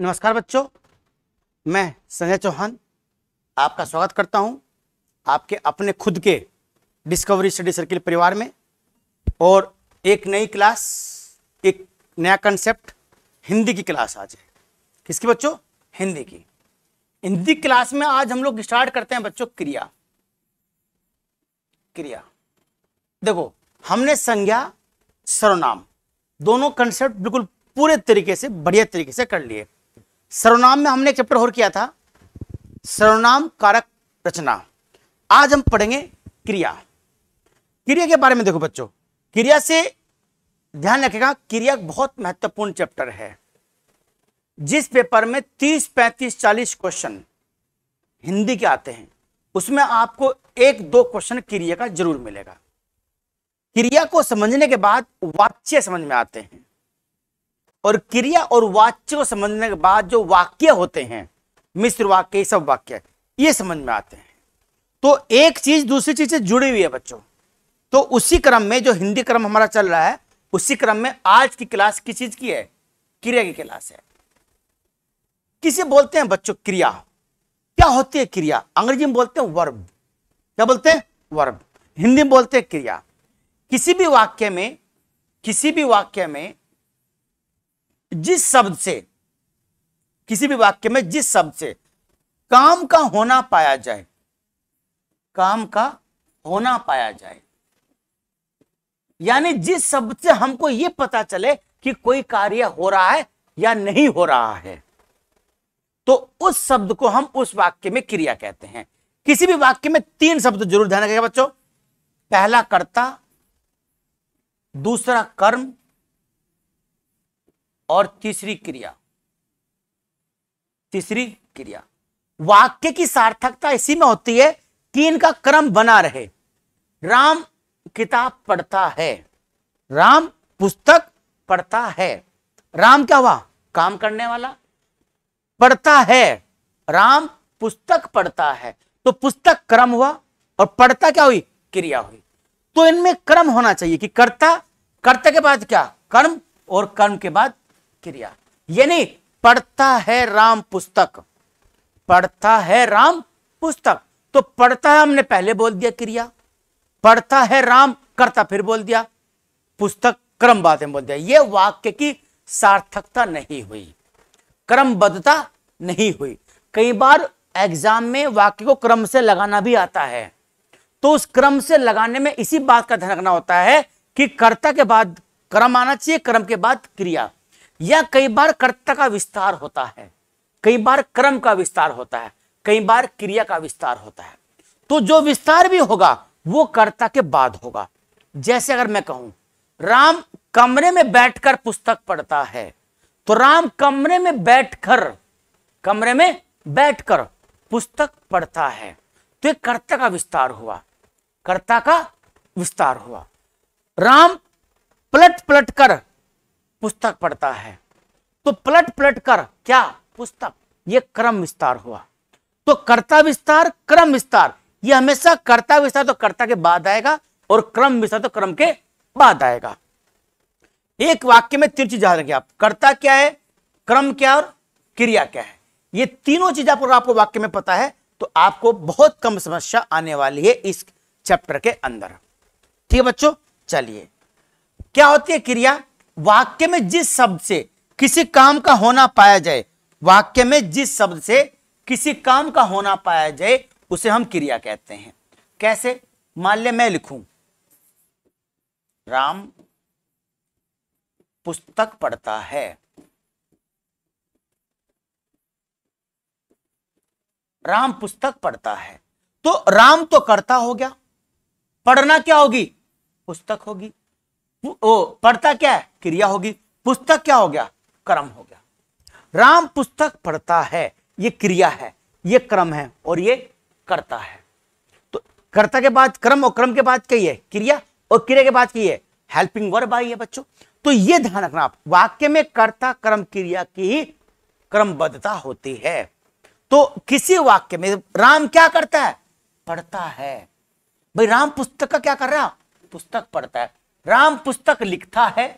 नमस्कार बच्चों मैं संजय चौहान आपका स्वागत करता हूं आपके अपने खुद के डिस्कवरी स्टडी सर्किल परिवार में और एक नई क्लास एक नया कंसेप्ट हिंदी की क्लास आज है किसकी बच्चों हिंदी की हिंदी क्लास में आज हम लोग स्टार्ट करते हैं बच्चों क्रिया क्रिया देखो हमने संज्ञा सर्वनाम दोनों कंसेप्ट बिल्कुल पूरे तरीके से बढ़िया तरीके से कर लिए सर्वनाम में हमने चैप्टर और किया था सर्वनाम कारक रचना आज हम पढ़ेंगे क्रिया क्रिया के बारे में देखो बच्चों क्रिया से ध्यान रखेगा क्रिया बहुत महत्वपूर्ण चैप्टर है जिस पेपर में 30, 35, 40 क्वेश्चन हिंदी के आते हैं उसमें आपको एक दो क्वेश्चन क्रिया का जरूर मिलेगा क्रिया को समझने के बाद वाच्य समझ में आते हैं और क्रिया और वाच्य को समझने के बाद जो वाक्य होते हैं मिश्र वाक्य सब वाक्य ये समझ में आते हैं तो एक चीज दूसरी चीज से जुड़ी हुई है बच्चों तो उसी क्रम में जो हिंदी क्रम हमारा चल रहा है उसी क्रम में आज की क्लास किस चीज की है क्रिया की क्लास है किसे बोलते हैं बच्चों क्रिया क्या होती है क्रिया अंग्रेजी में बोलते हैं वर्ब क्या बोलते हैं वर्ब हिंदी में बोलते हैं क्रिया किसी भी वाक्य में किसी भी वाक्य में जिस शब्द से किसी भी वाक्य में जिस शब्द से काम का होना पाया जाए काम का होना पाया जाए यानी जिस शब्द से हमको यह पता चले कि कोई कार्य हो रहा है या नहीं हो रहा है तो उस शब्द को हम उस वाक्य में क्रिया कहते हैं किसी भी वाक्य में तीन शब्द जरूर ध्यान रखेगा बच्चों पहला कर्ता दूसरा कर्म और तीसरी क्रिया तीसरी क्रिया वाक्य की सार्थकता इसी में होती है कि इनका क्रम बना रहे राम किताब पढ़ता है राम पुस्तक पढ़ता है राम क्या हुआ काम करने वाला पढ़ता है राम पुस्तक पढ़ता है तो पुस्तक क्रम हुआ और पढ़ता क्या हुई क्रिया हुई तो इनमें क्रम होना चाहिए कि कर्ता कर्ता के बाद क्या कर्म और कर्म के बाद क्रिया यानी पढ़ता है राम पुस्तक पढ़ता है राम पुस्तक तो पढ़ता है हमने पहले बोल दिया क्रिया पढ़ता है राम करता फिर बोल दिया पुस्तक क्रमवाद में बोल दिया यह वाक्य की सार्थकता नहीं हुई क्रमबद्धता नहीं हुई कई बार एग्जाम में वाक्य को क्रम से लगाना भी आता है तो उस क्रम से लगाने में इसी बात का ध्यान रखना होता है कि कर्ता के बाद क्रम आना चाहिए क्रम के बाद क्रिया या कई बार कर्ता का विस्तार होता है कई बार क्रम का विस्तार होता है कई बार क्रिया का विस्तार होता है तो जो विस्तार भी होगा वो कर्ता के बाद होगा जैसे अगर मैं कहूं राम कमरे में बैठकर पुस्तक पढ़ता है तो राम कमरे में बैठकर कमरे में बैठकर पुस्तक पढ़ता है तो एक कर्ता का विस्तार हुआ कर्ता का विस्तार हुआ राम पलट पलट कर पुस्तक पढ़ता है तो पलट पलट कर क्या पुस्तक ये क्रम विस्तार हुआ तो कर्ता विस्तार क्रम विस्तार ये हमेशा कर्ता विस्तार तो कर्ता के बाद आएगा और क्रम विस्तार तो क्रम के बाद आएगा एक वाक्य में तीन चीज रखिए आप कर्ता क्या है क्रम क्या और क्रिया क्या है ये तीनों चीज आपको आपको वाक्य में पता है तो आपको बहुत कम समस्या आने वाली है इस चैप्टर के अंदर ठीक है बच्चों चलिए क्या होती है क्रिया वाक्य में जिस शब्द से किसी काम का होना पाया जाए वाक्य में जिस शब्द से किसी काम का होना पाया जाए उसे हम क्रिया कहते हैं कैसे मान ले मैं लिखूं राम पुस्तक पढ़ता है राम पुस्तक पढ़ता है तो राम तो करता हो गया पढ़ना क्या होगी पुस्तक होगी ओ, पढ़ता क्या है क्रिया होगी पुस्तक क्या हो गया क्रम हो गया राम पुस्तक पढ़ता है ये क्रिया है ये क्रम है और ये करता है तो कर्ता के बाद क्रम और क्रम के बाद कही है क्रिया और क्रिया के बाद की है हेल्पिंग वर्ब आई है बच्चों तो ये ध्यान रखना आप वाक्य में कर्ता क्रम क्रिया की क्रमबद्धता होती है तो किसी वाक्य में राम क्या करता है पढ़ता है भाई राम पुस्तक का क्या कर रहा पुस्तक पढ़ता है राम पुस्तक लिखता है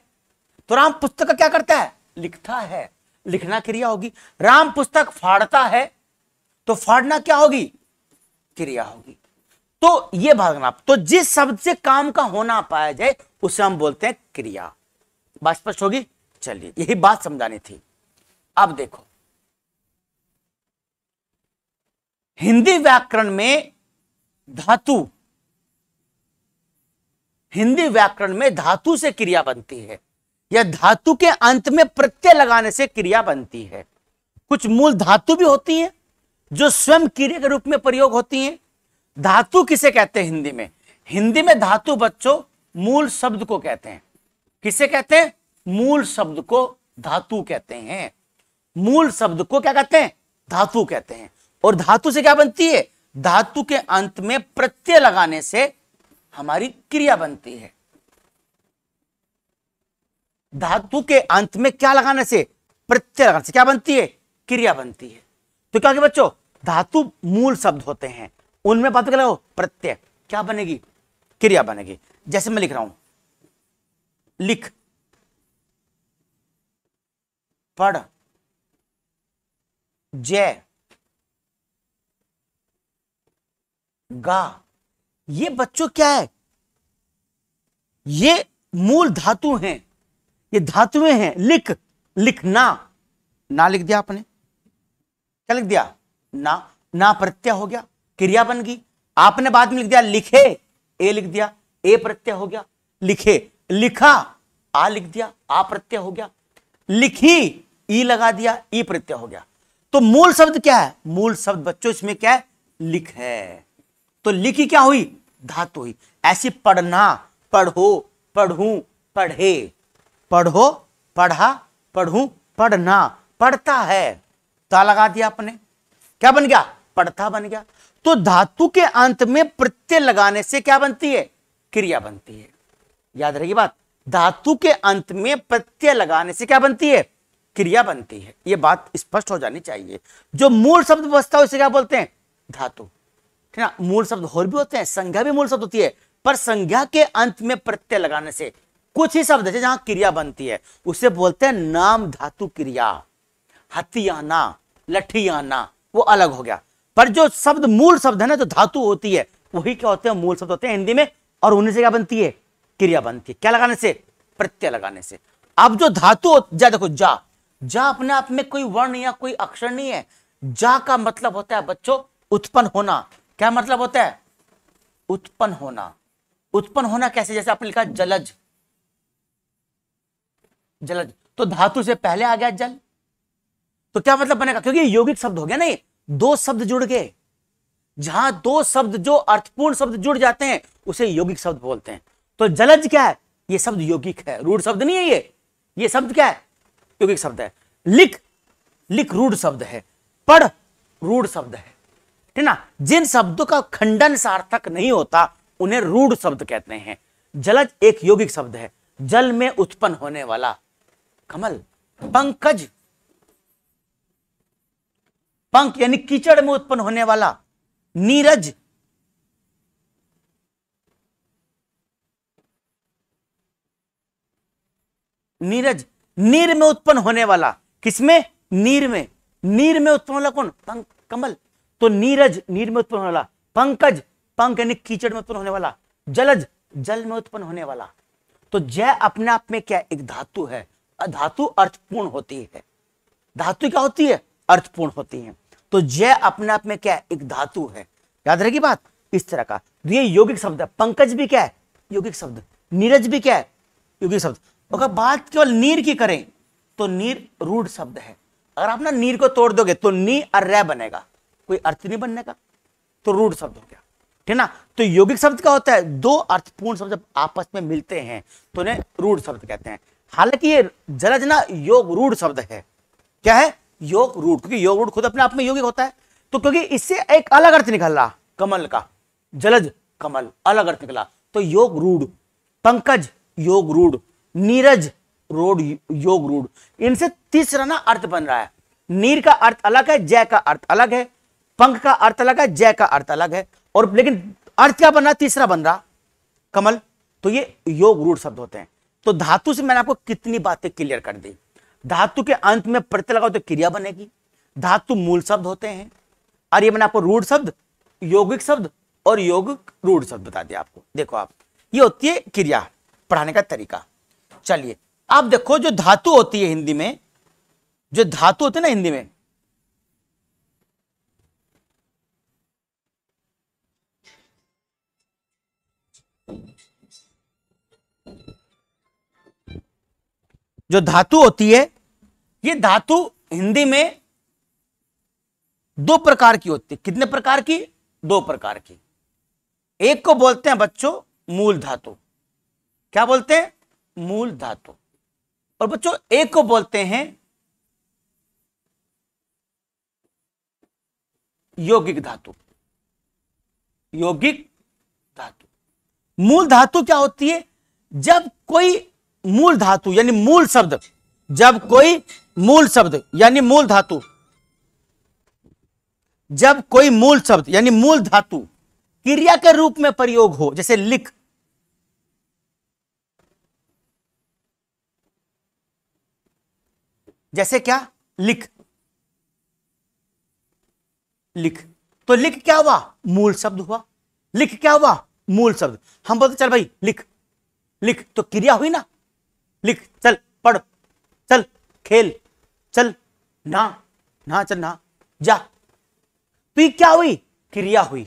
तो राम पुस्तक क्या करता है लिखता है लिखना क्रिया होगी राम पुस्तक फाड़ता है तो फाड़ना क्या होगी क्रिया होगी तो ये भागना तो जिस शब्द से काम का होना पाया जाए उसे हम बोलते हैं क्रिया बात स्पष्ट होगी चलिए यही बात समझानी थी अब देखो हिंदी व्याकरण में धातु हिंदी व्याकरण में धातु से क्रिया बनती है या धातु के अंत में प्रत्यय लगाने से क्रिया बनती है कुछ मूल धातु भी होती है जो स्वयं क्रिया के रूप में प्रयोग होती है धातु किसे कहते हैं हिंदी में हिंदी में धातु बच्चों मूल शब्द को कहते हैं किसे कहते हैं मूल शब्द को धातु कहते हैं मूल शब्द को क्या कहते हैं धातु कहते हैं और धातु से क्या बनती है धातु के अंत में प्रत्यय लगाने से हमारी क्रिया बनती है धातु के अंत में क्या लगाने से प्रत्यय लगाने से क्या बनती है क्रिया बनती है तो क्या बच्चों धातु मूल शब्द होते हैं उनमें बात कर लगाओ प्रत्यय क्या बनेगी क्रिया बनेगी जैसे मैं लिख रहा हूं लिख पढ़ जय गा ये बच्चों क्या है ये मूल धातु हैं ये धातुएं हैं लिख लिखना ना लिख दिया आपने क्या लिख दिया ना ना प्रत्यय हो गया क्रिया बन गई आपने बाद में लिख दिया लिखे ए लिख दिया ए प्रत्यय हो गया लिखे लिखा आ लिख दिया आ प्रत्यय हो गया लिखी ई लगा दिया ई प्रत्यय हो गया तो मूल शब्द क्या है मूल शब्द बच्चों इसमें क्या है लिख है तो लिखी क्या हुई धातु हुई ऐसी पढ़ना पढ़ो पढ़ू पढ़े पढ़ो पढ़ा पढ़ू पढ़ना पढ़ता है ता लगा दिया आपने क्या बन गया पढ़ता बन गया तो धातु के अंत में प्रत्यय लगाने से क्या बनती है क्रिया बनती है याद रहेगी बात धातु के अंत में प्रत्यय लगाने से क्या बनती है क्रिया बनती है यह बात स्पष्ट हो जानी चाहिए जो मूल शब्द व्यवस्था है उसे क्या बोलते हैं धातु ठीक है मूल शब्द और भी होते हैं संज्ञा भी मूल शब्द होती है पर संज्ञा के अंत में प्रत्यय लगाने से कुछ ही शब्द है जहां क्रिया बनती है उसे बोलते हैं नाम धातु क्रिया हथियाना लठियाना वो अलग हो गया पर जो शब्द मूल शब्द है ना जो धातु होती है वही क्या होते हैं मूल शब्द होते हैं हिंदी में और उन्हीं से क्या बनती है क्रिया बनती है क्या लगाने से प्रत्यय लगाने से अब जो धातु जा देखो जा जा अपने आप में कोई वर्ण या कोई अक्षर नहीं है जा का मतलब होता है बच्चों उत्पन्न होना क्या मतलब होता है उत्पन्न होना उत्पन्न होना कैसे जैसे आपने लिखा जलज जलज तो धातु से पहले आ गया जल तो क्या मतलब बनेगा क्योंकि यौगिक शब्द हो गया नहीं दो शब्द जुड़ गए जहां दो शब्द जो अर्थपूर्ण शब्द जुड़ जाते हैं उसे यौगिक शब्द बोलते हैं तो जलज क्या है ये शब्द यौगिक है रूढ़ शब्द नहीं है ये ये शब्द क्या है यौगिक शब्द है लिख लिख रूढ़ शब्द है पढ़ रूढ़ शब्द है ठीक ना जिन शब्दों का खंडन सार्थक नहीं होता उन्हें रूढ़ शब्द कहते हैं जलज एक यौगिक शब्द है जल में उत्पन्न होने वाला कमल पंकज पंख यानी कीचड़ में उत्पन्न होने वाला नीरज नीरज नीर में उत्पन्न होने वाला किसमें नीर में नीर में उत्पन्न वाला कौन पंख कमल तो नीरज नीर में उत्पन्न होने वाला पंकज पंक यानी कीचड़ में उत्पन्न होने वाला जलज जल में उत्पन्न होने वाला तो जय अपने आप में क्या एक धातु है धातु अर्थपूर्ण होती है धातु क्या होती है अर्थपूर्ण होती है तो जय अपने आप में क्या एक धातु है याद रहेगी बात इस तरह का तो ये यौगिक शब्द है पंकज भी क्या है यौगिक शब्द नीरज भी क्या है यौगिक शब्द अगर बात केवल नीर की करें तो नीर रूढ़ शब्द है अगर आप ना नीर को तोड़ दोगे तो नी अर्य बनेगा कोई अर्थ नहीं बनने का तो रूढ़ शब्द हो गया ठीक ना तो यौगिक शब्द क्या होता है दो अर्थपूर्ण शब्द आपस में मिलते हैं तो उन्हें रूढ़ शब्द कहते हैं हालांकि ये जरा जना योग रूढ़ शब्द है क्या है योग रूढ़ क्योंकि योग रूढ़ खुद अपने आप में यौगिक होता है तो क्योंकि इससे एक अलग अर्थ निकल रहा कमल का जलज कमल अलग अर्थ निकला तो योग रूढ़ पंकज योग रूढ़ नीरज रोड योग रूढ़ इनसे तीसरा ना अर्थ बन रहा है नीर का अर्थ अलग है जय का अर्थ अलग है पंख का अर्थ अलग है जय का अर्थ अलग है और लेकिन अर्थ क्या बन रहा तीसरा बन रहा कमल तो ये योग रूढ़ शब्द होते हैं तो धातु से मैंने आपको कितनी बातें क्लियर कर दी धातु के अंत में प्रत्यय लगाओ तो क्रिया बनेगी धातु मूल शब्द होते हैं और ये मैंने आपको रूढ़ शब्द यौगिक शब्द और योग रूढ़ शब्द बता दिया आपको देखो आप ये होती है क्रिया पढ़ाने का तरीका चलिए आप देखो जो धातु होती है हिंदी में जो धातु होती है ना हिंदी में जो धातु होती है ये धातु हिंदी में दो प्रकार की होती है कितने प्रकार की दो प्रकार की एक को बोलते हैं बच्चों मूल धातु क्या बोलते हैं मूल धातु और बच्चों एक को बोलते हैं यौगिक धातु यौगिक धातु मूल धातु क्या होती है जब कोई मूल धातु यानी मूल शब्द जब कोई मूल शब्द यानी मूल धातु जब कोई मूल शब्द यानी मूल धातु क्रिया के रूप में प्रयोग हो जैसे लिख जैसे क्या लिख लिख तो लिख क्या हुआ मूल शब्द हुआ लिख क्या हुआ मूल शब्द हम बोलते चल भाई लिख लिख तो क्रिया हुई ना लिख चल पढ़ चल खेल चल ना ना चल ना जा तो ये क्या हुई क्रिया हुई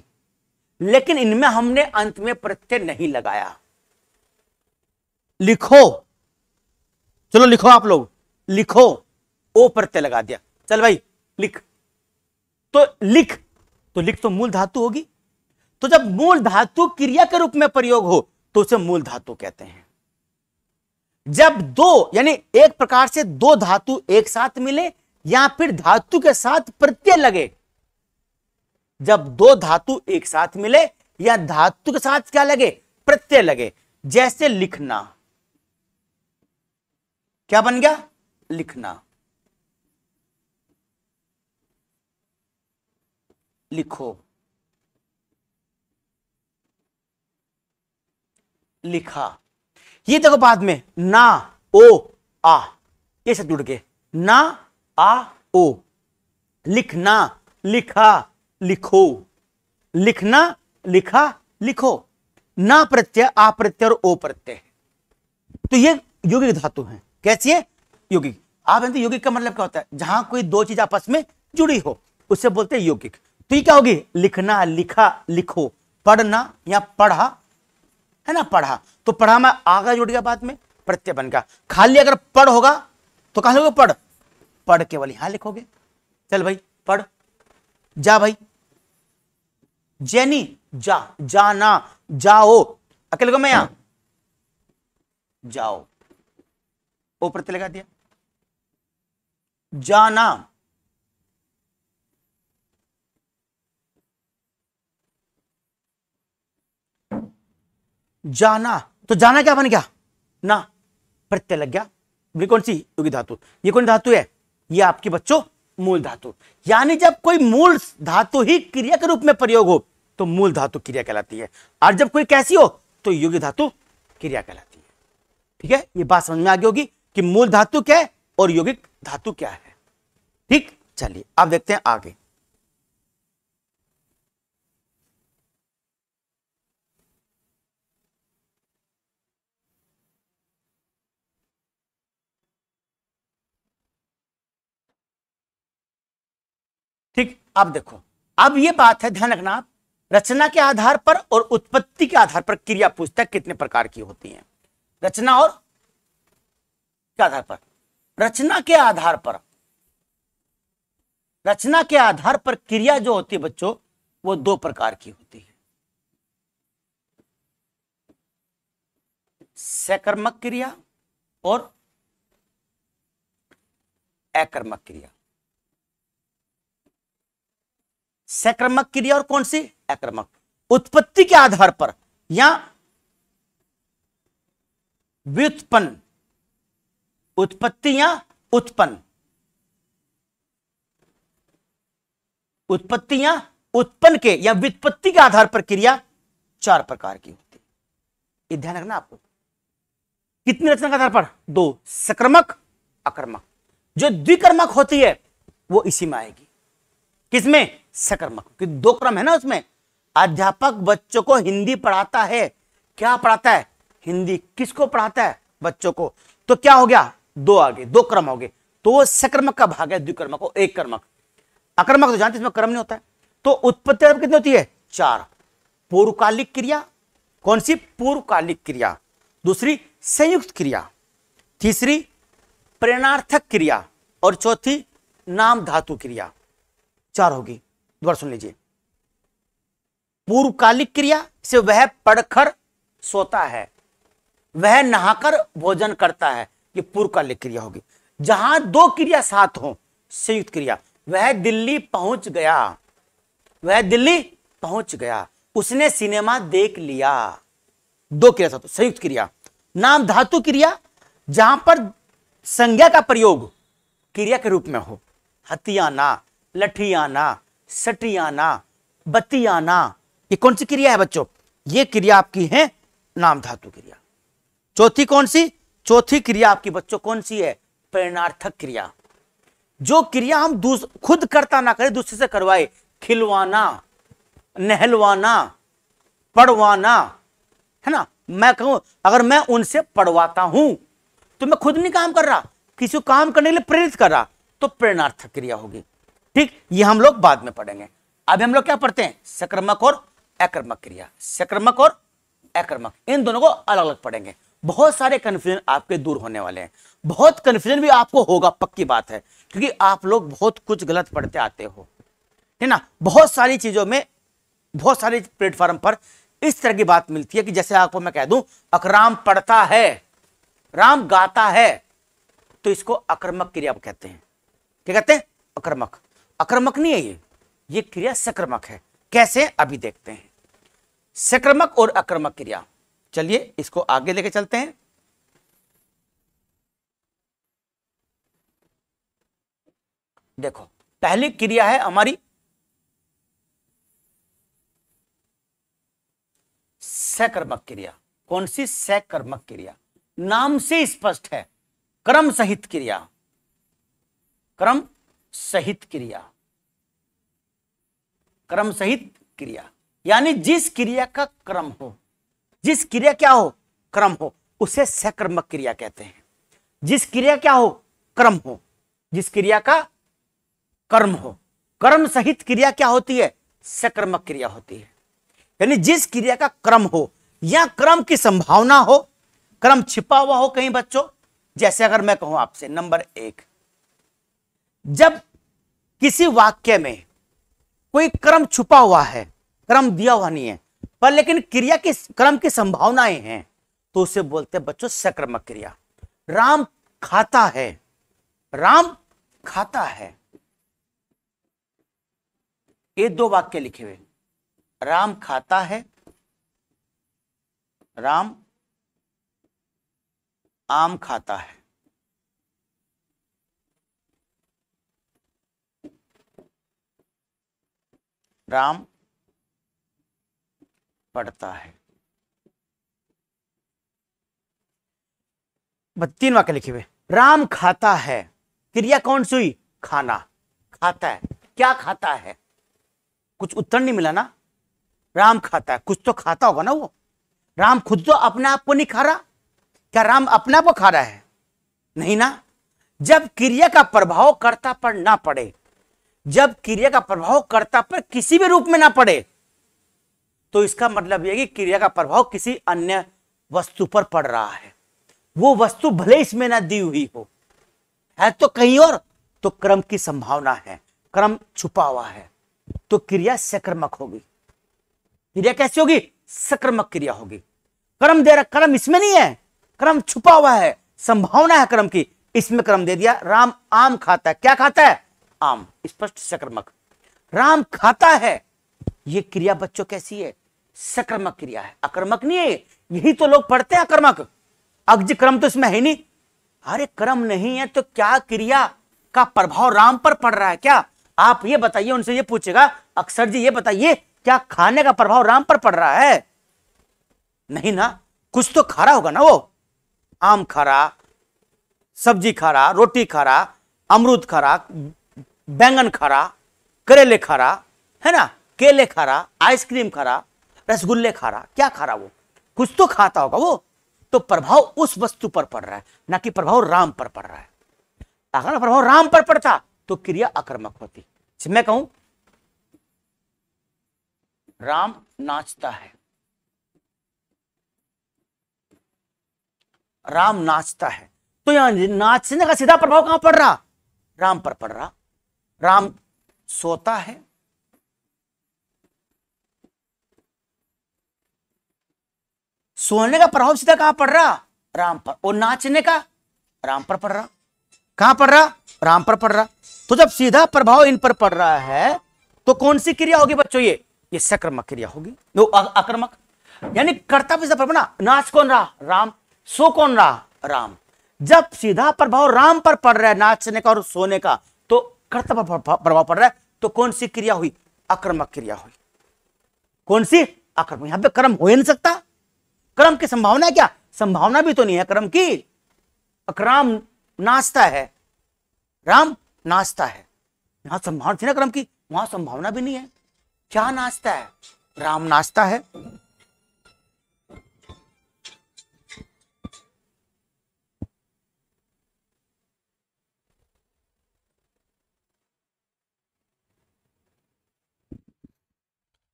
लेकिन इनमें हमने अंत में प्रत्यय नहीं लगाया लिखो चलो लिखो आप लोग लिखो ओ प्रत्यय लगा दिया चल भाई लिख तो लिख तो लिख तो मूल धातु होगी तो जब मूल धातु क्रिया के रूप में प्रयोग हो तो उसे मूल धातु कहते हैं जब दो यानी एक प्रकार से दो धातु एक साथ मिले या फिर धातु के साथ प्रत्यय लगे जब दो धातु एक साथ मिले या धातु के साथ क्या लगे प्रत्यय लगे जैसे लिखना क्या बन गया लिखना लिखो लिखा ये देखो बाद में ना ओ आ ये सब जुड़ गए ना आ ओ लिखना लिखा लिखो लिखना लिखा लिखो ना प्रत्यय आ प्रत्यय और ओ प्रत्यय तो ये योगिक धातु हैं कैसी है योगिक आप जानते योगिक का मतलब क्या होता है जहां कोई दो चीज आपस में जुड़ी हो उसे बोलते हैं योगिक तो ये क्या होगी लिखना लिखा लिखो पढ़ना या पढ़ा है ना पढ़ा तो पढ़ा मैं आगा जुड़ गया बाद में प्रत्यय बन गया खाली अगर पढ़ होगा तो कहा लिखोगे पढ़ पढ़ केवल यहां लिखोगे चल भाई पढ़ जा भाई जैनी जा जाना जाओ अकेले को मैं यहां जाओ ओ प्रत्यय लगा दिया जाना जाना तो जाना क्या बन गया ना प्रत्यय लग गया कौन सी योगी धातु ये कौन धातु है ये आपके बच्चों मूल धातु यानी जब कोई मूल धातु ही क्रिया के रूप में प्रयोग हो तो मूल धातु क्रिया कहलाती है और जब कोई कैसी हो तो योगी धातु क्रिया कहलाती है ठीक है ये बात समझ में आ गई होगी कि मूल धातु क्या है और योगिक धातु क्या है ठीक चलिए आप देखते हैं आगे ठीक अब देखो अब ये बात है ध्यान रखना आप रचना के आधार पर और उत्पत्ति के आधार पर क्रिया पुस्तक कितने प्रकार की होती है रचना और के आधार पर रचना के आधार पर रचना के आधार पर क्रिया जो होती है बच्चों वो दो प्रकार की होती है सकर्मक क्रिया और अकर्मक क्रिया सक्रमक क्रिया और कौन सी आक्रमक उत्पत्ति के आधार पर या व्युत्पन्न उत्पत्ति या उत्पन्न उत्पत्ति या उत्पन्न के या व्युत्पत्ति के आधार पर क्रिया चार प्रकार की होती है ध्यान रखना आपको कितनी रचना के आधार पर दो सक्रमक आक्रमक जो द्विकर्मक होती है वो इसी में आएगी किसमें सकर्मक क्योंकि दो क्रम है ना उसमें अध्यापक बच्चों को हिंदी पढ़ाता है क्या पढ़ाता है हिंदी किसको पढ़ाता है बच्चों को तो क्या हो गया दो आगे दो क्रम हो गए तो वो सकर्मक का भाग है द्विकर्मक और एक कर्मक अकर्मक तो जानते इसमें कर्म नहीं होता है तो उत्पत्ति कितनी होती है चार पूर्वकालिक क्रिया कौन सी पूर्वकालिक क्रिया दूसरी संयुक्त क्रिया तीसरी प्रेरणार्थक क्रिया और चौथी नाम धातु क्रिया चार होगी दोबारा सुन लीजिए पूर्वकालिक क्रिया से वह पढ़कर सोता है वह नहाकर भोजन करता है ये पूर्वकालिक क्रिया होगी जहां दो क्रिया साथ हो संयुक्त क्रिया वह दिल्ली पहुंच गया वह दिल्ली पहुंच गया उसने सिनेमा देख लिया दो क्रिया साथ संयुक्त क्रिया नाम धातु क्रिया जहां पर संज्ञा का प्रयोग क्रिया के रूप में हो हथियाना लठियाना सटियाना बतियाना ये कौन सी क्रिया है बच्चों ये क्रिया आपकी है नाम धातु क्रिया चौथी कौन सी चौथी क्रिया आपकी बच्चों कौन सी है प्रेरणार्थक क्रिया जो क्रिया हम खुद करता ना करें दूसरे से करवाए खिलवाना नहलवाना पढ़वाना है ना मैं कहूं अगर मैं उनसे पढ़वाता हूं तो मैं खुद नहीं काम कर रहा किसी को काम करने के लिए प्रेरित कर रहा तो प्रेरणार्थक क्रिया होगी ठीक ये हम लोग बाद में पढ़ेंगे अभी हम लोग क्या पढ़ते हैं सक्रमक और अक्रमक क्रिया सक्रमक और अक्रमक इन दोनों को अलग अलग पढ़ेंगे बहुत सारे कन्फ्यूजन आपके दूर होने वाले हैं बहुत कंफ्यूजन भी आपको होगा पक्की बात है क्योंकि आप लोग बहुत कुछ गलत पढ़ते आते हो है ना बहुत सारी चीजों में बहुत सारे प्लेटफॉर्म पर इस तरह की बात मिलती है कि जैसे आपको मैं कह दूं अक्राम पढ़ता है राम गाता है तो इसको अक्रमक क्रिया कहते हैं क्या कहते हैं अक्रमक आक्रमक नहीं है ये ये क्रिया सक्रमक है कैसे अभी देखते हैं सक्रमक और आक्रमक क्रिया चलिए इसको आगे लेके चलते हैं देखो पहली क्रिया है हमारी सक्रमक क्रिया कौन सी सकर्मक क्रिया नाम से स्पष्ट है क्रम सहित क्रिया क्रम सहित क्रिया क्रम सहित क्रिया यानी जिस क्रिया का क्रम हो जिस क्रिया क्या हो क्रम हो उसे सक्रमक क्रिया कहते हैं जिस क्रिया क्या हो क्रम हो जिस क्रिया का कर्म हो कर्म सहित क्रिया क्या होती है सक्रमक क्रिया होती है यानी जिस क्रिया का क्रम हो या क्रम की संभावना हो क्रम छिपा हुआ हो कहीं बच्चों जैसे अगर मैं कहूं आपसे नंबर एक जब किसी वाक्य में कोई क्रम छुपा हुआ है क्रम दिया हुआ नहीं है पर लेकिन क्रिया की क्रम की संभावनाएं हैं तो उसे बोलते हैं बच्चों सक्रमक क्रिया राम खाता है राम खाता है ये दो वाक्य लिखे हुए राम खाता है राम आम खाता है राम पढ़ता है तीन वाक्य लिखे हुए राम खाता है क्रिया कौन सी हुई खाना खाता है क्या खाता है कुछ उत्तर नहीं मिला ना राम खाता है कुछ तो खाता होगा ना वो राम खुद तो अपने आप को नहीं खा रहा क्या राम अपने आप को खा रहा है नहीं ना जब क्रिया का प्रभाव कर्ता पर ना पड़े जब क्रिया का प्रभाव कर्ता पर किसी भी रूप में ना पड़े तो इसका मतलब यह कि क्रिया का प्रभाव किसी अन्य वस्तु पर पड़ रहा है वो वस्तु भले इसमें ना दी हुई हो है तो कहीं और तो क्रम की संभावना है क्रम छुपा हुआ है तो क्रिया सक्रमक होगी क्रिया कैसी होगी सक्रमक क्रिया होगी क्रम दे रहा क्रम इसमें नहीं है क्रम छुपा हुआ है संभावना है क्रम की इसमें क्रम दे दिया राम आम खाता है क्या खाता है आम स्पष्ट सक्रमक राम खाता है ये क्रिया बच्चों कैसी है सक्रमक क्रिया है अक्रमक नहीं है यही तो लोग पढ़ते हैं अक्रमक अग्ज क्रम तो इसमें है नहीं अरे क्रम नहीं है तो क्या क्रिया का प्रभाव राम पर पड़ रहा है क्या आप ये बताइए उनसे ये पूछेगा अक्सर जी ये बताइए क्या खाने का प्रभाव राम पर पड़ रहा है नहीं ना कुछ तो खा रहा होगा ना वो आम खा रहा सब्जी खा रहा रोटी खा रहा अमरूद खा रहा बैंगन खारा करेले खारा है ना केले खा रहा आइसक्रीम खरा रसगुल्ले खा रहा क्या खा रहा वो कुछ तो खाता होगा वो तो प्रभाव उस वस्तु पर पड़ रहा है ना कि प्रभाव राम पर पड़ रहा है अगर प्रभाव राम पर पड़ता तो क्रिया आक्रमक होती अच्छा, मैं कहूं राम नाचता है राम नाचता है तो यहां नाचने का सीधा प्रभाव कहां पड़ रहा राम पर पड़ रहा राम सोता है सोने का प्रभाव सीधा कहां पड़ रहा राम पर और नाचने का राम पर पड़ रहा कहां पड़ रहा राम पर पड़ रहा तो जब सीधा प्रभाव इन पर पड़ रहा है तो कौन सी क्रिया होगी बच्चों ये ये सक्रमक क्रिया होगी वो आक्रमक यानी कर्तव्य ना नाच कौन रहा राम सो कौन रहा राम जब सीधा प्रभाव राम पर पड़ रहा है नाचने का और सोने का कर्ता पर प्रभाव पड़ रहा है तो कौन सी क्रिया हुई आक्रमक क्रिया हुई कौन सी आक्रमक यहां पे कर्म हो ही नहीं सकता कर्म की संभावना क्या संभावना भी तो नहीं है कर्म की अक्राम नाश्ता है राम नाश्ता है यहां संभावना थी ना कर्म की वहां संभावना भी नहीं है क्या नाश्ता है राम नाश्ता है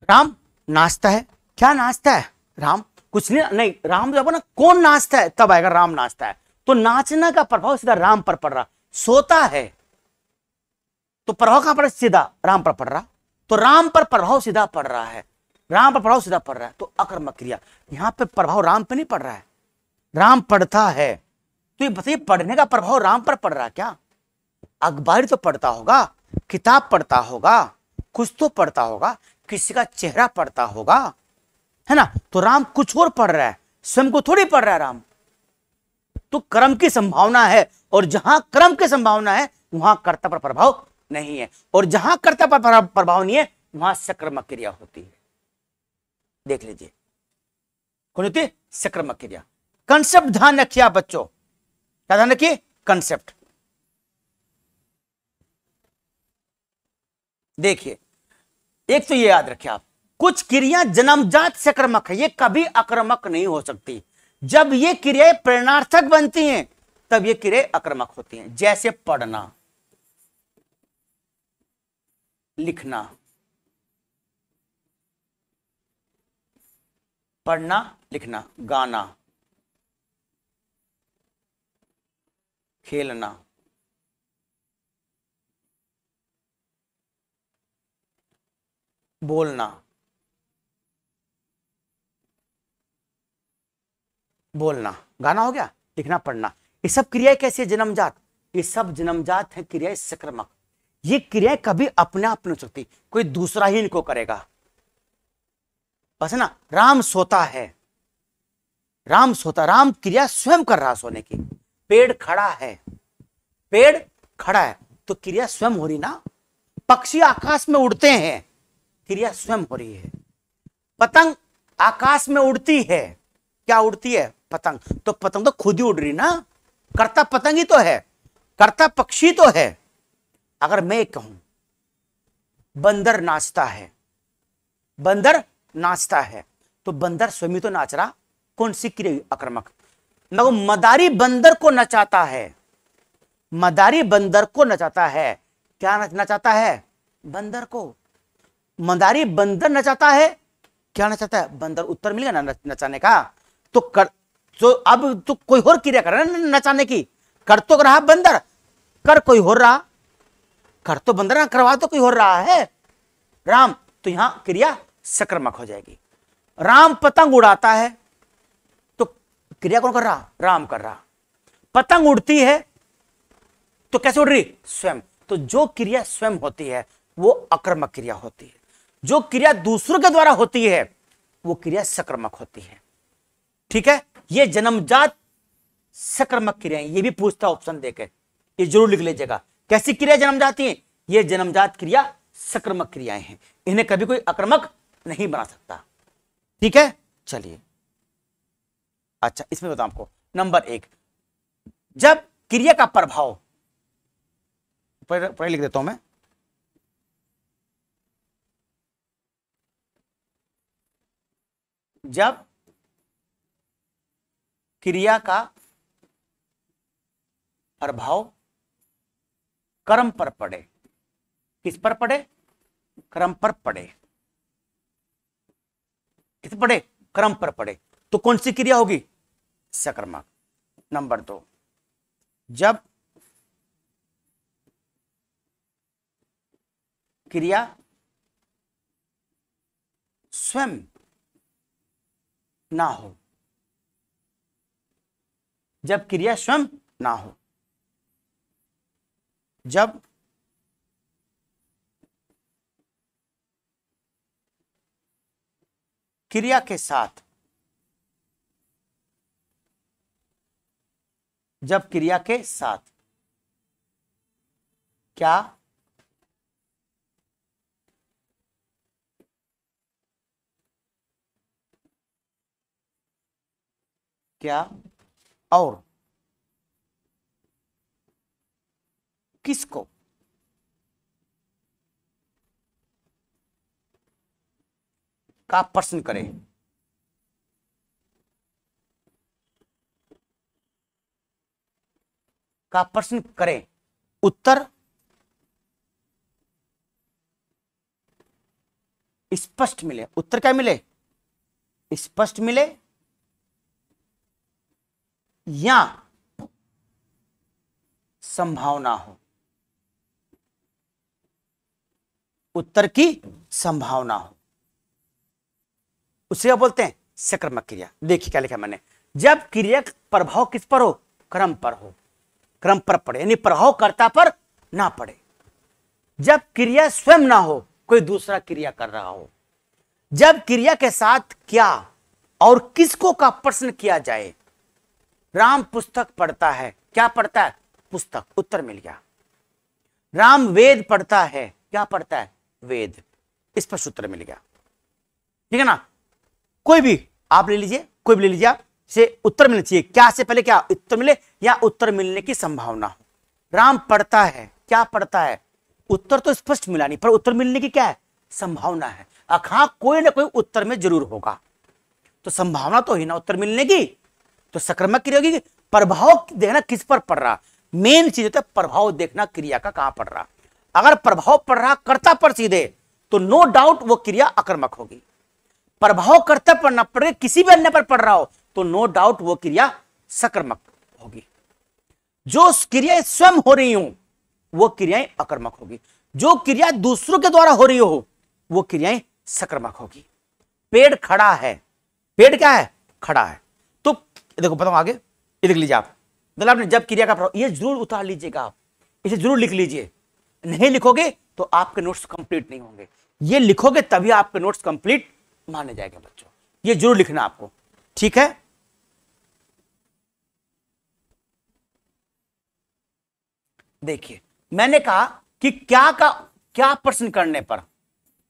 राम नाचता है क्या नाचता है राम कुछ नहीं नहीं राम जब ना कौन नाचता है तब आएगा राम नाचता है तो नाचना का प्रभाव सीधा राम पर पड़ रहा सोता है तो प्रभाव कहां पर सीधा राम पर पड़ रहा तो राम पर प्रभाव सीधा पड़ रहा है राम पर प्रभाव सीधा पड़ रहा है तो अकर्म क्रिया यहां पर प्रभाव राम पर नहीं पड़ रहा है राम पढ़ता है तो ये बताइए पढ़ने का प्रभाव राम पर पड़ रहा है क्या अखबार तो पढ़ता होगा किताब पढ़ता होगा कुछ तो पढ़ता होगा किसी का चेहरा पड़ता होगा है ना तो राम कुछ और पढ़ रहा है स्वयं को थोड़ी पढ़ रहा है राम तो कर्म की संभावना है और जहां कर्म की संभावना है वहां कर्ता पर प्रभाव नहीं है और जहां कर्ता पर प्रभाव नहीं है वहां सक्रमक क्रिया होती है देख लीजिए कौन होती है सक्रमक क्रिया कंसेप्ट ध्यान रखिए आप बच्चों क्या ध्यान रखिए कंसेप्ट देखिए एक तो ये याद रखें आप कुछ क्रिया जन्मजात से आक्रमक है ये कभी आक्रमक नहीं हो सकती जब ये क्रियाएं प्रेरणार्थक बनती हैं तब ये क्रियाएं आक्रमक होती हैं जैसे पढ़ना लिखना पढ़ना लिखना गाना खेलना बोलना बोलना गाना हो गया लिखना पढ़ना ये सब क्रियाएं कैसी है जन्मजात ये सब जन्मजात है क्रियाएं संक्रमक ये क्रियाएं कभी अपने आप नहीं हो सकती कोई दूसरा ही इनको करेगा बस ना राम सोता है राम सोता राम क्रिया स्वयं कर रहा सोने की पेड़ खड़ा है पेड़ खड़ा है तो क्रिया स्वयं हो रही ना पक्षी आकाश में उड़ते हैं क्रिया स्वयं हो रही है पतंग आकाश में उड़ती है क्या उड़ती है पतंग तो पतंग तो खुद ही उड़ रही ना कर्ता पतंग ही तो है कर्ता पक्षी तो है अगर मैं कहूं बंदर नाचता है बंदर नाचता है तो बंदर स्वयं तो नाच रहा कौन सी क्रिया आक्रमक मगर मदारी बंदर को नचाता है मदारी बंदर को नचाता है क्या नचना चाहता है बंदर को मंदारी बंदर नचाता है क्या नचाता है बंदर उत्तर गया ना नचाने का तो कर तो अब तो कोई और क्रिया कर रहा है नचाने की कर तो रहा बंदर कर कोई हो रहा कर तो बंदर ना करवा तो कोई हो रहा है राम तो यहां क्रिया सक्रमक हो जाएगी राम पतंग उड़ाता है तो क्रिया कौन कर रहा राम कर रहा पतंग उड़ती है तो कैसे उड़ रही स्वयं तो जो क्रिया स्वयं होती है वो अक्रमक क्रिया होती है जो क्रिया दूसरों के द्वारा होती है वो क्रिया सक्रमक होती है ठीक है ये जन्मजात सक्रमक क्रियाएं ये भी पूछता ऑप्शन देकर ये जरूर लिख लीजिएगा कैसी क्रिया जन्म जाती है ये जन्मजात क्रिया सक्रमक क्रियाएं हैं इन्हें कभी कोई आक्रमक नहीं बना सकता ठीक है चलिए अच्छा इसमें बताऊं आपको नंबर एक जब क्रिया का प्रभाव पहले लिख देता हूं मैं जब क्रिया का प्रभाव कर्म पर पड़े किस पर पड़े कर्म पर पड़े किस पड़े कर्म पर पड़े तो कौन सी क्रिया होगी सकर्मक नंबर दो जब क्रिया स्वयं ना हो जब क्रिया स्वयं ना हो जब क्रिया के साथ जब क्रिया के साथ क्या क्या और किसको का प्रश्न करें का प्रश्न करें उत्तर स्पष्ट मिले उत्तर क्या मिले स्पष्ट मिले या संभावना हो उत्तर की संभावना हो उसे बोलते हैं सक्रमक क्रिया देखिए क्या लिखा मैंने जब क्रिया प्रभाव किस पर हो क्रम पर हो क्रम पर पड़े यानी प्रभावकर्ता पर ना पड़े जब क्रिया स्वयं ना हो कोई दूसरा क्रिया कर रहा हो जब क्रिया के साथ क्या और किसको का प्रश्न किया जाए राम पुस्तक पढ़ता है क्या पढ़ता है पुस्तक उत्तर मिल गया राम वेद पढ़ता है क्या पढ़ता है वेद इस पर सूत्र मिल गया ठीक है ना कोई भी आप ले लीजिए कोई भी ले लीजिए से उत्तर मिलना चाहिए क्या से पहले क्या उत्तर मिले या उत्तर मिलने की संभावना हो राम पढ़ता है क्या पढ़ता है उत्तर तो स्पष्ट मिला नहीं पर उत्तर मिलने की क्या है संभावना है अखा हाँ, कोई ना कोई उत्तर में जरूर होगा तो संभावना तो ही ना उत्तर मिलने की तो सक्रमक क्रिया होगी प्रभाव देखना किस पर पड़ रहा मेन चीज होता है प्रभाव देखना क्रिया का कहां पड़ रहा अगर प्रभाव पड़ रहा कर्ता पर सीधे तो नो डाउट वो क्रिया आक्रमक होगी प्रभाव कर्ता पर ना पड़े किसी भी अन्य पर पड़ रहा हो तो नो डाउट वो क्रिया सक्रमक होगी जो क्रिया स्वयं हो रही हो वो क्रियाएं आक्रमक होगी जो क्रिया दूसरों के द्वारा हो रही हो वो क्रियाएं सक्रमक होगी पेड़ खड़ा है पेड़ क्या है खड़ा है देखो बताओ आगे ये लिख लीजिए आप मतलब आपने जब क्रिया का प्रभाव ये जरूर उतार लीजिएगा आप इसे जरूर लिख लीजिए नहीं लिखोगे तो आपके नोट्स कंप्लीट नहीं होंगे ये लिखोगे तभी आपके नोट्स कंप्लीट माने जाएंगे बच्चों ये जरूर लिखना आपको ठीक है देखिए मैंने कहा कि क्या का क्या प्रश्न करने पर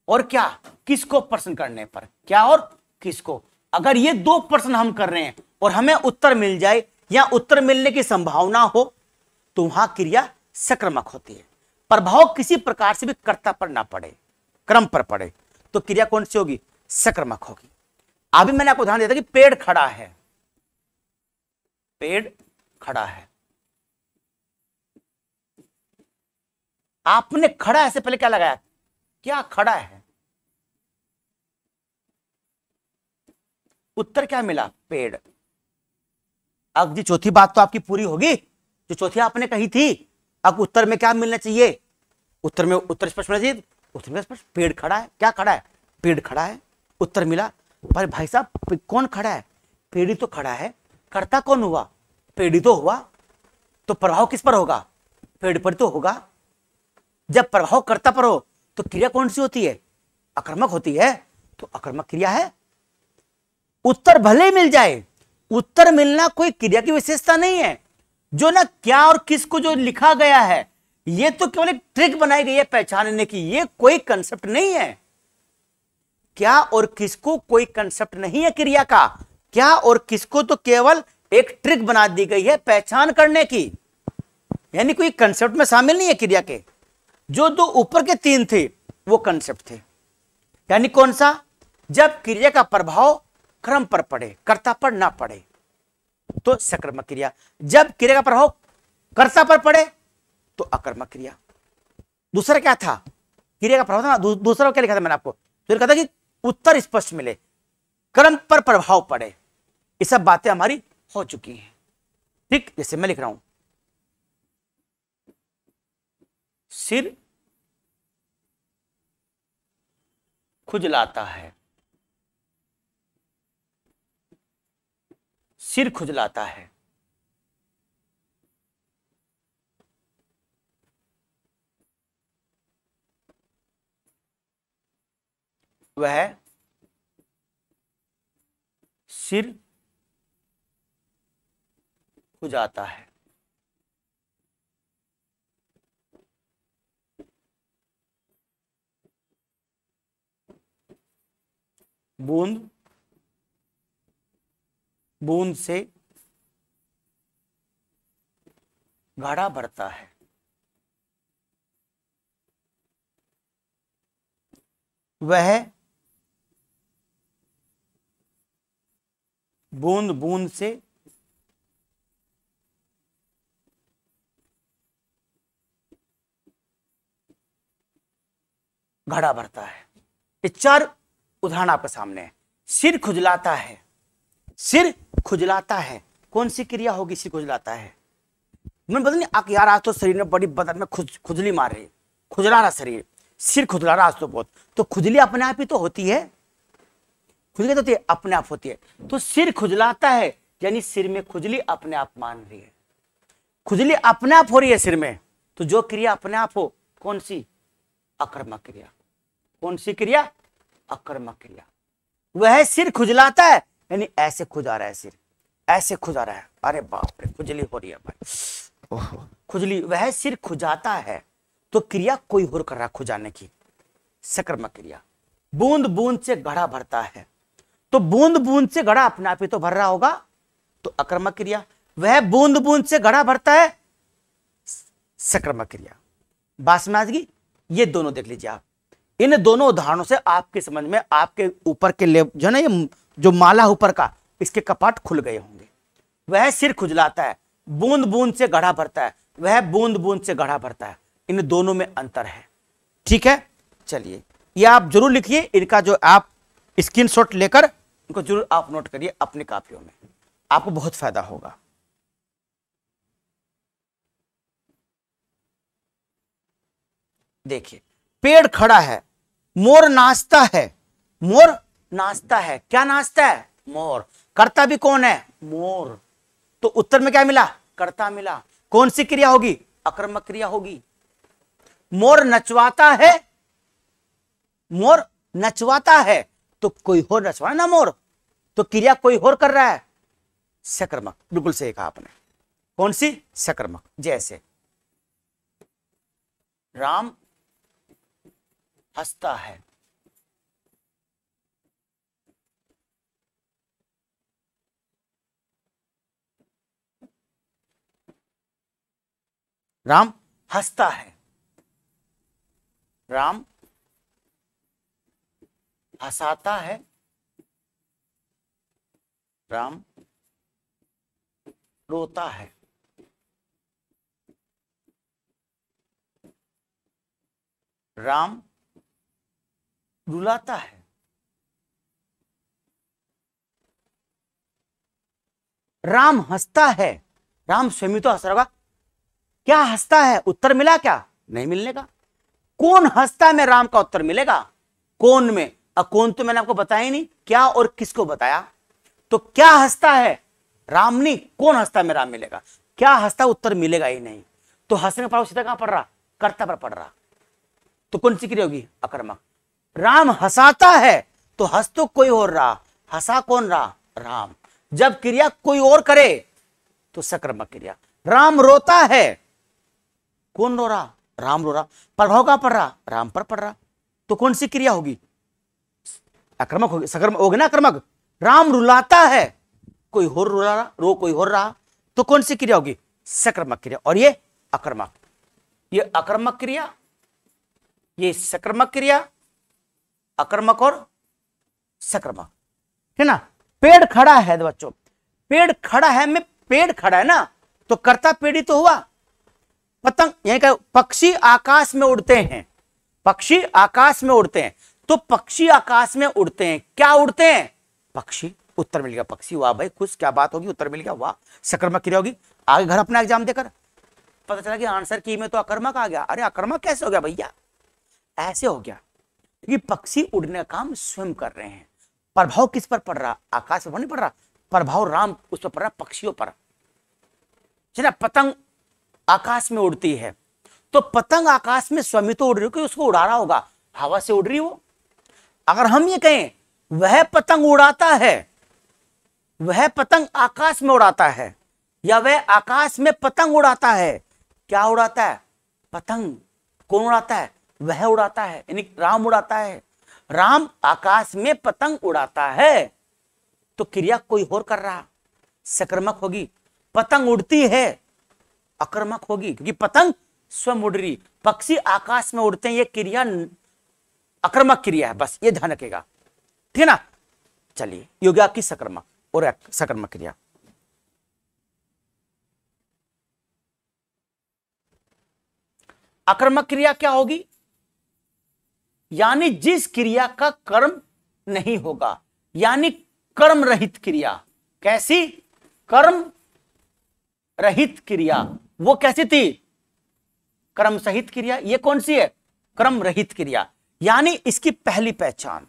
और क्या किसको प्रश्न करने पर क्या और किसको अगर ये दो प्रश्न हम कर रहे हैं और हमें उत्तर मिल जाए या उत्तर मिलने की संभावना हो तो वहां क्रिया सक्रमक होती है प्रभाव किसी प्रकार से भी कर्ता पर ना पड़े क्रम पर पड़े तो क्रिया कौन सी होगी सक्रमक होगी अभी मैंने आपको ध्यान दिया था कि पेड़ खड़ा है पेड़ खड़ा है आपने खड़ा ऐसे पहले क्या लगाया क्या खड़ा है उत्तर क्या मिला पेड़ अब जी चौथी बात तो आपकी पूरी होगी जो चौथी आपने कही थी अब उत्तर में क्या मिलना चाहिए उत्तर में उत्तर स्पष्ट मिलना उत्तर में स्पष्ट पेड़ खड़ा है क्या खड़ा है पेड़ खड़ा है उत्तर मिला पर भाई साहब कौन खड़ा है पेड़ी तो खड़ा है करता कौन हुआ पेड़ी तो हुआ तो प्रभाव किस पर होगा पेड़ पर तो होगा जब प्रभाव करता पर हो तो क्रिया कौन सी होती है आक्रमक होती है तो आक्रमक क्रिया है उत्तर भले ही मिल जाए उत्तर मिलना कोई क्रिया की विशेषता नहीं है जो ना क्या और किस को जो लिखा गया है ये तो केवल एक ट्रिक बनाई गई है पहचानने की ये कोई कंसेप्ट नहीं है क्या और किसको कोई कंसेप्ट नहीं है क्रिया का क्या और किसको तो केवल एक ट्रिक बना दी गई है पहचान करने की यानी कोई कंसेप्ट में शामिल नहीं है क्रिया के जो दो ऊपर के तीन थे वो कंसेप्ट थे यानी कौन सा जब क्रिया का प्रभाव क्रम पर पड़े कर्ता पर ना पड़े तो सकर्मक क्रिया जब क्रिया का प्रभाव कर्ता पर पड़े तो अकर्मक क्रिया दूसरा क्या था क्रिया का प्रभाव था दूसरा क्या लिखा था मैंने आपको तो लिखा था कि उत्तर स्पष्ट मिले कर्म पर प्रभाव पड़े ये सब बातें हमारी हो चुकी हैं ठीक जैसे मैं लिख रहा हूं सिर खुजलाता है सिर खुजलाता है वह सिर खुजाता है बूंद बूंद से घड़ा भरता है वह बूंद बूंद से घड़ा भरता है ये चार उदाहरण आपके सामने है सिर खुजलाता है सिर खुजलाता है कौन सी क्रिया होगी सिर खुजलाता है मैंने पता नहीं यार आज तो शरीर में बड़ी बदन में खुज खुजली मार रही खुजला रहा शरीर सिर खुजला रहा आज तो बहुत तो खुजली अपने आप ही तो होती है खुजली तो होती है अपने आप होती है तो सिर खुजलाता है यानी सिर में खुजली अपने आप मान रही है खुजली अपने आप हो रही है सिर में तो जो क्रिया अपने आप हो कौन सी अकर्मक क्रिया कौन सी क्रिया अकर्मक क्रिया वह सिर खुजलाता है यानी ऐसे खुजा रहा है सिर ऐसे खुजा रहा है अरे बाप रे खुजली हो रही है भाई खुजली वह सिर खुजाता है तो क्रिया कोई हो कर रहा खुजाने की सक्रमक क्रिया बूंद बूंद से घड़ा भरता है तो बूंद बूंद से घड़ा अपने आप ही तो भर रहा होगा तो अक्रमक क्रिया वह बूंद बूंद से घड़ा भरता है सक्रमक क्रिया बात समझ आजगी ये दोनों देख लीजिए आप इन दोनों उदाहरणों से आपके समझ में आपके ऊपर के लेवल जो है ना ये जो माला ऊपर का इसके कपाट खुल गए होंगे वह सिर खुजलाता है बूंद बूंद से गढ़ा भरता है वह बूंद बूंद से गढ़ा भरता है इन दोनों में अंतर है ठीक है चलिए यह आप जरूर लिखिए इनका जो आप शॉट लेकर इनको जरूर आप नोट करिए अपने कापियों में आपको बहुत फायदा होगा देखिए पेड़ खड़ा है मोर नाचता है मोर नाश्ता है क्या नाश्ता है मोर करता भी कौन है मोर तो उत्तर में क्या मिला करता मिला कौन सी क्रिया होगी अक्रमक क्रिया होगी मोर नचवाता है मोर नचवाता है तो कोई और नचवा ना मोर तो क्रिया कोई और कर रहा है सक्रमक बिल्कुल सही कहा आपने कौन सी सक्रमक जैसे राम हंसता है राम हंसता है राम हंसाता है राम रोता है राम रुलाता है राम हंसता है राम स्वयं तो हंस रहा होगा क्या हंसता है उत्तर मिला क्या नहीं मिलने का कौन हंसता में राम का उत्तर मिलेगा कौन में अकोन कौन तो मैंने आपको बताया नहीं क्या और किसको बताया तो क्या हंसता है राम नहीं कौन हंसता में राम मिलेगा क्या हंसता उत्तर मिलेगा ही नहीं तो हंसने पर सीधा कहां पड़ रहा कर्ता पर पड़ रहा तो कौन सी क्रिया होगी अकर्मक राम हंसाता है तो हंस तो कोई और रहा हंसा कौन रहा राम जब क्रिया कोई और करे तो सकर्मक क्रिया राम रोता है कौन रो रहा राम रो रहा प्रभाव का पड़ रहा राम पर पड़ रहा तो कौन सी क्रिया होगी आक्रमक होगी सकर्मक होगी ना आक्रमक राम रुलाता है कोई हो रुला रहा रो कोई हो रहा तो कौन सी क्रिया होगी सक्रमक क्रिया और ये आक्रमक ये आक्रमक क्रिया ये सक्रमक क्रिया आक्रमक और सक्रमक है ना पेड़ खड़ा है बच्चों पेड़ खड़ा है मैं पेड़ खड़ा है ना तो कर्ता पेड़ी तो हुआ पतंग यानी पक्षी आकाश में उड़ते हैं पक्षी आकाश में उड़ते हैं तो पक्षी आकाश में उड़ते हैं क्या उड़ते हैं पक्षी उत्तर मिल गया पक्षी वाह भाई खुश क्या बात होगी उत्तर मिल गया वाह सक्रमक क्रिया होगी आगे घर अपना एग्जाम देकर पता चला कि आंसर की में तो आक्रमक आ गया अरे आक्रमक कैसे हो गया भैया ऐसे हो गया क्योंकि पक्षी उड़ने का काम स्वयं कर रहे हैं प्रभाव किस पर पड़ रहा आकाश पर नहीं पड़ रहा प्रभाव राम उस पर पड़ रहा पक्षियों पर पतंग आकाश में उड़ती है तो पतंग आकाश में स्वामी तो उड़ रही होगी उसको उड़ा रहा होगा हवा से उड़ रही हो अगर हम ये कहें वह पतंग उड़ाता है वह पतंग आकाश में उड़ाता है या वह आकाश में पतंग उड़ाता है क्या उड़ाता है पतंग कौन उड़ाता है वह उड़ाता है यानी राम उड़ाता है राम आकाश में पतंग उड़ाता है तो क्रिया कोई और कर रहा सक्रमक होगी पतंग उड़ती है आक्रमक होगी क्योंकि पतंग स्वयं उड़ रही पक्षी आकाश में उड़ते हैं ये क्रिया आक्रमक क्रिया है बस ये ध्यान रखेगा ठीक है ना चलिए योग्या की सक्रमक और सक्रमक क्रिया आक्रमक क्रिया क्या होगी यानी जिस क्रिया का कर्म नहीं होगा यानी कर्म रहित क्रिया कैसी कर्म रहित क्रिया वो कैसी थी क्रम सहित क्रिया ये कौन सी है क्रम रहित क्रिया यानी इसकी पहली पहचान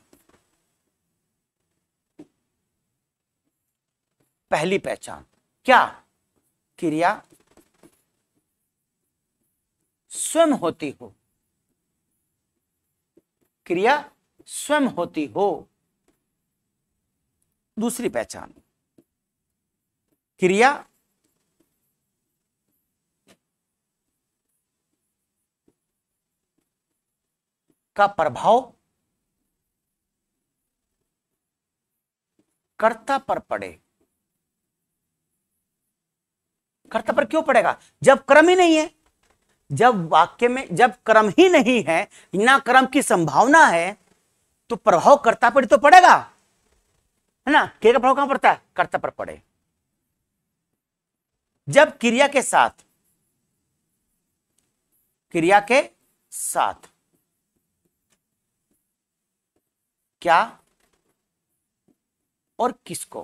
पहली पहचान क्या क्रिया स्वयं होती हो क्रिया स्वयं होती हो दूसरी पहचान क्रिया का प्रभाव कर्ता पर पड़े कर्ता पर क्यों पड़ेगा जब क्रम ही नहीं है जब वाक्य में जब क्रम ही नहीं है ना क्रम की संभावना है तो प्रभाव कर्ता पर तो पड़ेगा है ना क्रिया का प्रभाव कहां पड़ता है कर्ता पर पड़े जब क्रिया के साथ क्रिया के साथ क्या और किसको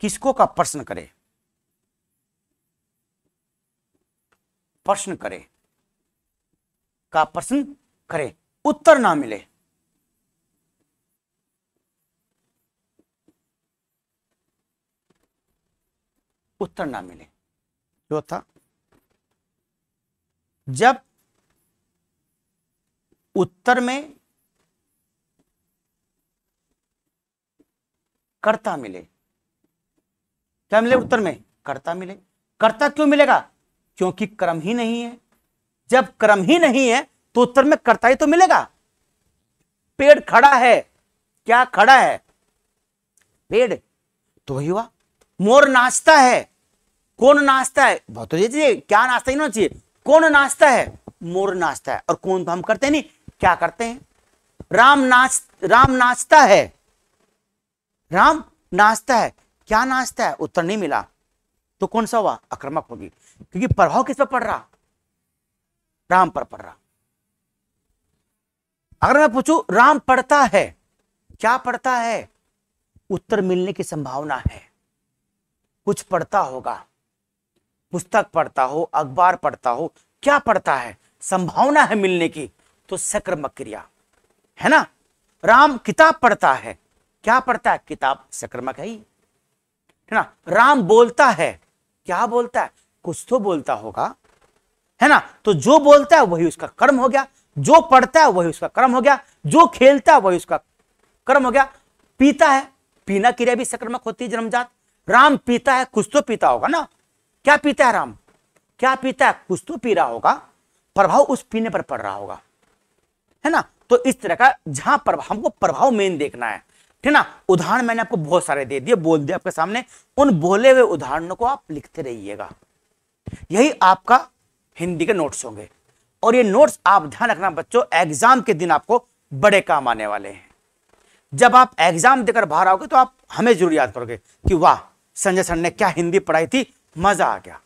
किसको का प्रश्न करें प्रश्न करें का प्रश्न करें उत्तर ना मिले उत्तर ना मिले जो था जब उत्तर में कर्ता मिले क्या मिले उत्तर में कर्ता मिले कर्ता क्यों मिलेगा क्योंकि क्रम ही नहीं है जब क्रम ही नहीं है तो उत्तर में कर्ता ही तो मिलेगा पेड़ खड़ा है क्या खड़ा है पेड़ तो वही हुआ मोर नाचता है कौन नाचता है बहुत तो ये क्या नाश्ता ही ना चाहिए कौन नाचता है मोर नाचता है और कौन तो हम करते नहीं क्या करते हैं राम नाच राम नाचता है राम नाचता है क्या नाचता है उत्तर नहीं मिला तो कौन सा हुआ आक्रमक होगी क्योंकि प्रभाव किस पर पड़ रहा राम पर पड़ रहा अगर मैं पूछू राम पढ़ता है क्या पढ़ता है उत्तर मिलने की संभावना है कुछ पढ़ता होगा पुस्तक पढ़ता हो अखबार पढ़ता हो क्या पढ़ता है संभावना है मिलने की तो सक्रमक क्रिया है ना राम किताब पढ़ता है क्या पढ़ता है किताब सक्रमक है ही है ना राम बोलता है क्या बोलता है कुछ तो बोलता होगा है ना तो जो बोलता है वही उसका कर्म हो गया जो पढ़ता है वही उसका कर्म हो गया जो खेलता है वही उसका कर्म हो गया पीता है पीना क्रिया भी सक्रमक होती है जन्मजात राम पीता है कुछ तो पीता होगा ना क्या पीता है राम क्या पीता है कुछ तो पी रहा होगा प्रभाव उस पीने पर पड़ रहा होगा है ना तो इस तरह का जहां प्रभाव हमको प्रभाव मेन देखना है ठीक ना उदाहरण मैंने आपको बहुत सारे दे दिए बोल दिया आपके सामने उन बोले हुए उदाहरणों को आप लिखते रहिएगा यही आपका हिंदी के नोट्स होंगे और ये नोट्स आप ध्यान रखना बच्चों एग्जाम के दिन आपको बड़े काम आने वाले हैं जब आप एग्जाम देकर बाहर आओगे तो आप हमें जरूर याद करोगे कि वाह संजय सर ने क्या हिंदी पढ़ाई थी मजा आ गया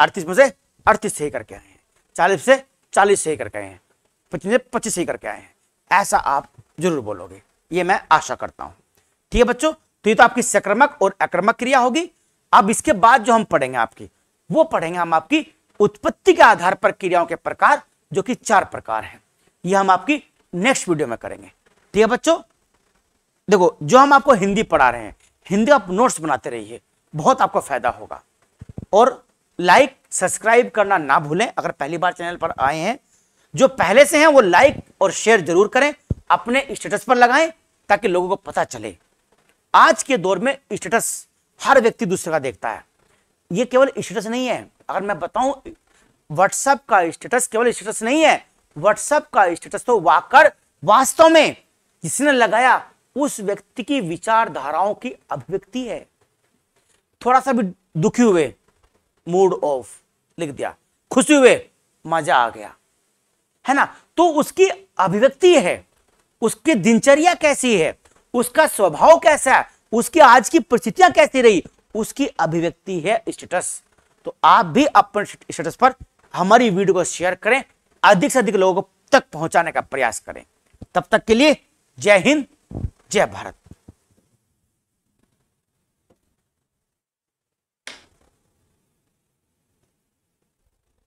अड़तीस में से अड़तीस सही करके आए हैं चालीस से चालीस सही करके आए हैं पच्चीस पच्चीस ही करके आए हैं ऐसा आप जरूर बोलोगे ये मैं आशा करता हूं ठीक है बच्चों तो ये तो आपकी सक्रमक और अक्रमक क्रिया होगी अब इसके बाद जो हम पढ़ेंगे आपकी वो पढ़ेंगे हम आपकी उत्पत्ति के आधार पर क्रियाओं के प्रकार जो कि चार प्रकार हैं ये हम आपकी नेक्स्ट वीडियो में करेंगे ठीक है बच्चों देखो जो हम आपको हिंदी पढ़ा रहे हैं हिंदी आप नोट्स बनाते रहिए बहुत आपको फायदा होगा और लाइक सब्सक्राइब करना ना भूलें अगर पहली बार चैनल पर आए हैं जो पहले से हैं वो लाइक और शेयर जरूर करें अपने स्टेटस पर लगाएं ताकि लोगों को पता चले आज के दौर में स्टेटस हर व्यक्ति दूसरे का देखता है ये केवल स्टेटस नहीं है अगर मैं बताऊं व्हाट्सएप का स्टेटस केवल स्टेटस नहीं है व्हाट्सएप का स्टेटस तो वाकर वास्तव में जिसने लगाया उस व्यक्ति की विचारधाराओं की अभिव्यक्ति है थोड़ा सा भी दुखी हुए मूड ऑफ लिख दिया खुशी हुए मजा आ गया है ना तो उसकी अभिव्यक्ति है उसकी दिनचर्या कैसी है उसका स्वभाव कैसा है उसकी आज की परिस्थितियां कैसी रही उसकी अभिव्यक्ति है स्टेटस तो आप भी अपने स्टेटस पर हमारी वीडियो को शेयर करें अधिक से अधिक लोगों तक पहुंचाने का प्रयास करें तब तक के लिए जय हिंद जय भारत